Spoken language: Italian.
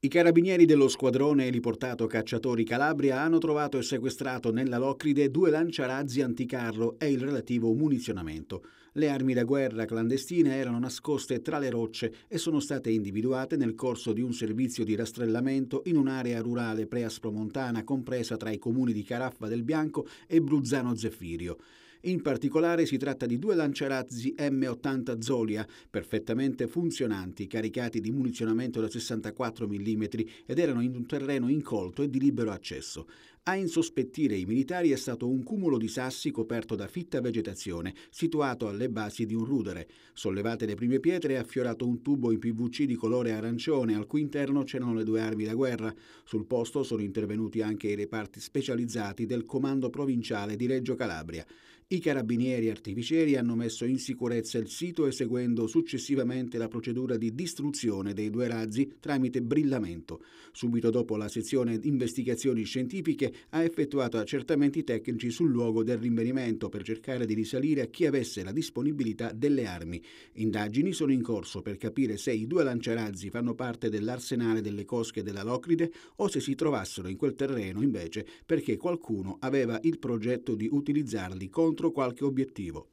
I carabinieri dello squadrone eliportato cacciatori Calabria hanno trovato e sequestrato nella Locride due lanciarazzi anticarro e il relativo munizionamento. Le armi da guerra clandestine erano nascoste tra le rocce e sono state individuate nel corso di un servizio di rastrellamento in un'area rurale preaspromontana compresa tra i comuni di Caraffa del Bianco e Bruzzano Zeffirio. In particolare si tratta di due lanciarazzi M80 Zolia, perfettamente funzionanti, caricati di munizionamento da 64 mm ed erano in un terreno incolto e di libero accesso. A insospettire i militari è stato un cumulo di sassi coperto da fitta vegetazione, situato alle basi di un rudere. Sollevate le prime pietre è affiorato un tubo in PVC di colore arancione, al cui interno c'erano le due armi da guerra. Sul posto sono intervenuti anche i reparti specializzati del Comando Provinciale di Reggio Calabria. I carabinieri artificieri hanno messo in sicurezza il sito eseguendo successivamente la procedura di distruzione dei due razzi tramite brillamento. Subito dopo la sezione investigazioni scientifiche ha effettuato accertamenti tecnici sul luogo del rinvenimento per cercare di risalire a chi avesse la disponibilità delle armi. Indagini sono in corso per capire se i due lanciarazzi fanno parte dell'arsenale delle cosche della Locride o se si trovassero in quel terreno invece perché qualcuno aveva il progetto di utilizzarli contro qualche obiettivo.